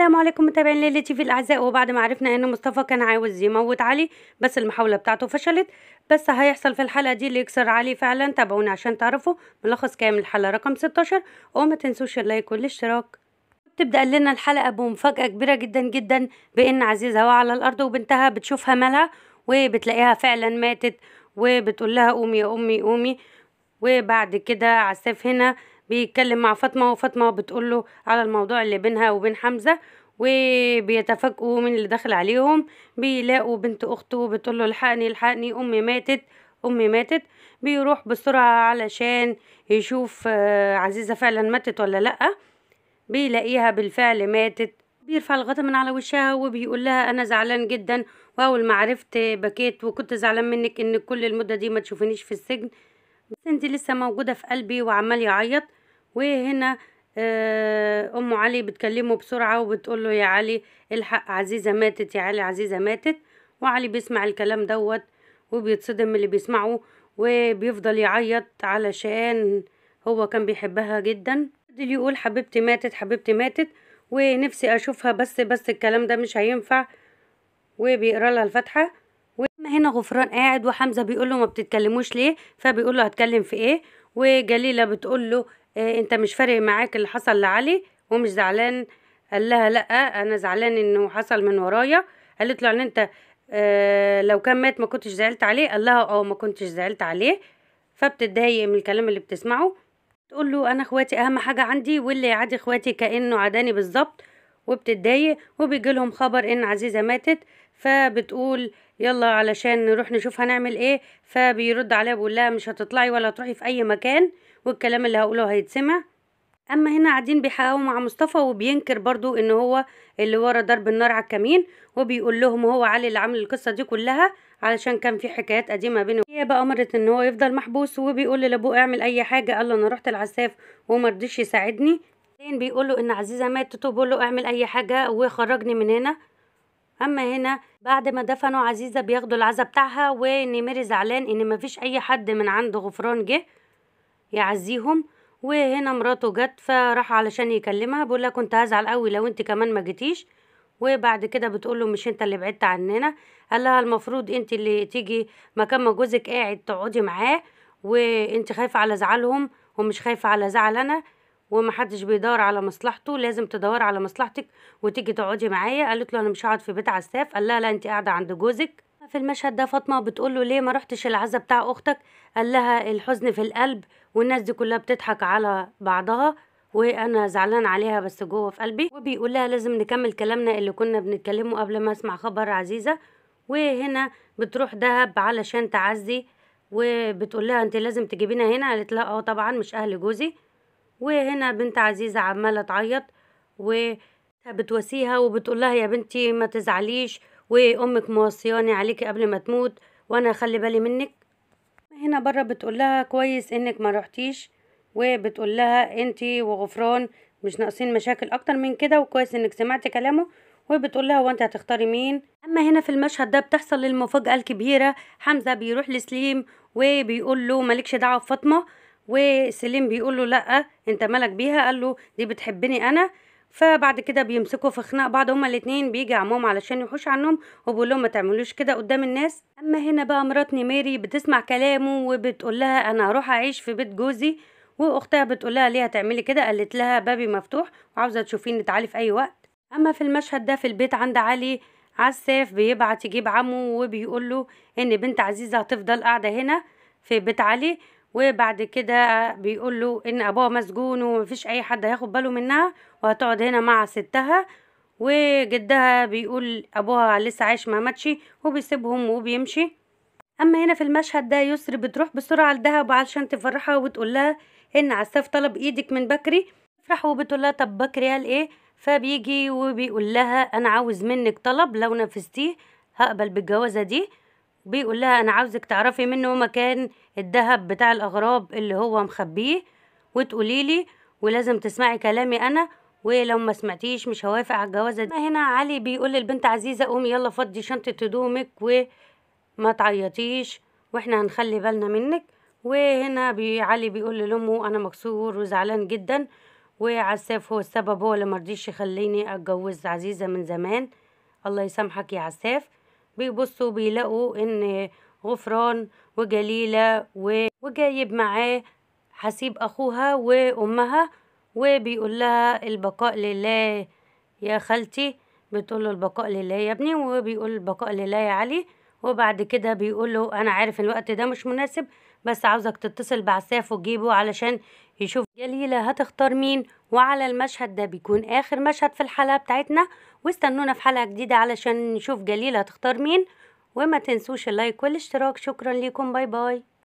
السلام عليكم متابعين ليلة في الاعزاء وبعد ما عرفنا ان مصطفى كان عاوز يموت علي بس المحاوله بتاعته فشلت بس هيحصل في الحلقه دي اللي يكسر علي فعلا تابعونا عشان تعرفوا ملخص كامل الحلقه رقم 16 وما تنسوش اللايك والاشتراك تبدا لنا الحلقه بمفاجاه كبيره جدا جدا بان عزيزة على الارض وبنتها بتشوفها مالها وبتلاقيها فعلا ماتت وبتقول لها قومي يا امي قومي وبعد كده عساف هنا بيتكلم مع فاطمه وفاطمه بتقول له على الموضوع اللي بينها وبين حمزه وبيتفاجئوا من اللي داخل عليهم بيلاقوا بنت اخته بتقول له الحقني الحقني امي ماتت امي ماتت بيروح بسرعه علشان يشوف آه، عزيزه فعلا ماتت ولا لا بيلاقيها بالفعل ماتت بيرفع الغطا من على وشها وبيقول لها انا زعلان جدا واول ما عرفت بكيت وكنت زعلان منك ان كل المده دي ما تشوفينيش في السجن بس انت لسه موجوده في قلبي وعمال يعيط وهنا آه، ام علي بتكلمه بسرعه وبتقول له يا علي الحق عزيزه ماتت يا علي عزيزه ماتت وعلي بيسمع الكلام دوت وبيتصدم من اللي بيسمعه وبيفضل يعيط علشان هو كان بيحبها جدا اللي يقول حبيبتي ماتت حبيبتي ماتت ونفسي اشوفها بس بس الكلام ده مش هينفع وبيقرا لها الفتحة وهنا غفران قاعد وحمزه بيقول له ما بتتكلموش ليه فبيقول له هتكلم في ايه وجليلة بتقول له آه، انت مش فارق معاك اللي حصل لعلي ومش زعلان قال لها لا انا زعلان انه حصل من ورايا قالت له ان يعني انت آه لو كان مات ما كنتش زعلت عليه قال لها اه ما كنتش زعلت عليه فبتتضايق من الكلام اللي بتسمعه تقول له انا اخواتي اهم حاجه عندي واللي يعادي اخواتي كانه عداني بالظبط وبتتضايق وبيجي لهم خبر ان عزيزه ماتت فبتقول يلا علشان نروح نشوف هنعمل ايه فبيرد عليها بيقول لها مش هتطلعي ولا هتروحي في اي مكان والكلام اللي هقوله هيتسمع اما هنا قاعدين بيحققوا مع مصطفى وبينكر برضو ان هو اللي ورا ضرب النار على الكمين وبيقول لهم هو علي اللي عامل القصه دي كلها علشان كان في حكايات قديمه بينه هي بقى امرت ان هو يفضل محبوس وبيقول لابوه اعمل اي حاجه قال له انا رحت العساف وما رضيش يساعدني بيقول له ان عزيزه ماتت وبيقول له اعمل اي حاجه وخرجني من هنا اما هنا بعد ما دفنوا عزيزه بياخدوا العزا بتاعها ونمر زعلان ان مفيش اي حد من عند غفران جه يعزيهم وهنا مراته جت فراح علشان يكلمها بيقول لها كنت هزعل قوي لو انت كمان ما جيتيش وبعد كده بتقول له مش انت اللي بعدت عننا قال لها المفروض انت اللي تيجي مكان ما جوزك قاعد تقعدي معاه وانت خايفه على زعلهم ومش خايفه على زعل انا ومحدش بيدور على مصلحته لازم تدور على مصلحتك وتيجي تقعدي معايا قالت له انا مش هقعد في بيت عساف قال لها لا انت قاعده عند جوزك في المشهد ده فاطمه بتقول له ليه ما رحتش العزا بتاع اختك قال لها الحزن في القلب والناس دي كلها بتضحك على بعضها وانا زعلان عليها بس جوه في قلبي وبيقول لها لازم نكمل كلامنا اللي كنا بنتكلمه قبل ما اسمع خبر عزيزه وهنا بتروح دهب علشان تعزي وبتقول لها انت لازم تجيبينا هنا قالت لها اه طبعا مش اهل جوزي وهنا بنت عزيزة عمالة تعيط وبتوسيها وبتقول لها يا بنتي ما تزعليش وامك موصياني عليكي قبل ما تموت وانا خلي بالي منك هنا بره بتقول لها كويس انك ما رحتيش وبتقول لها انتي وغفران مش ناقصين مشاكل اكتر من كده وكويس انك سمعت كلامه وبتقول لها وانت هتختاري مين اما هنا في المشهد ده بتحصل المفاجاه الكبيره حمزه بيروح لسليم وبيقول له مالكش دعوه بفاطمه وسليم بيقول له لا انت مالك بيها قال له دي بتحبني انا فبعد كده بيمسكوا في خناق بعض هما الاتنين بيجي عمهم علشان يحوش عنهم وبيقول لهم ما تعملوش كده قدام الناس اما هنا بقى مرات نميري بتسمع كلامه وبتقول لها انا هروح اعيش في بيت جوزي واختها بتقول لها ليه هتعملي كده قالت لها بابي مفتوح وعاوزه تشوفيني تعالي في اي وقت اما في المشهد ده في البيت عند علي عساف بيبعت يجيب عمه وبيقول له ان بنت عزيزه هتفضل قاعده هنا في بيت علي وبعد كده بيقول له ان ابوها مسجون ومفيش اي حد هياخد باله منها وهتقعد هنا مع ستها وجدها بيقول ابوها لسه عايش ما ماتش وبيسيبهم وبيمشي اما هنا في المشهد ده يسري بتروح بسرعه لدهب علشان تفرحها وتقول لها ان عساف طلب ايدك من بكري تفرح وبتقول لها طب بكري قال ايه فبيجي وبيقول لها انا عاوز منك طلب لو نفذتيه هقبل بالجوازه دي بيقول لها انا عاوزك تعرفي منه مكان الذهب بتاع الاغراب اللي هو مخبيه وتقولي لي ولازم تسمعي كلامي انا ولو ما سمعتيش مش هوافق على الجوازه دي هنا علي بيقول للبنت عزيزه قومي يلا فضي شنطه هدومك وما تعيطيش واحنا هنخلي بالنا منك وهنا بي علي بيقول لامه انا مكسور وزعلان جدا وعساف هو السبب هو اللي مرضيش يخليني اتجوز عزيزه من زمان الله يسامحك يا عساف بيبصوا بيلاقوا ان غفران وجليلة وجايب معاه حسيب اخوها وامها وبيقول لها البقاء لله يا خالتي بتقول له البقاء لله يا ابني وبيقول البقاء لله يا علي وبعد كده بيقول له انا عارف الوقت ده مش مناسب بس عاوزك تتصل بعساف وتجيبه علشان يشوف جليلة هتختار مين وعلى المشهد ده بيكون اخر مشهد في الحلقه بتاعتنا واستنونا في حلقه جديده علشان نشوف جليله هتختار مين وما تنسوش اللايك والاشتراك شكرا ليكم باي باي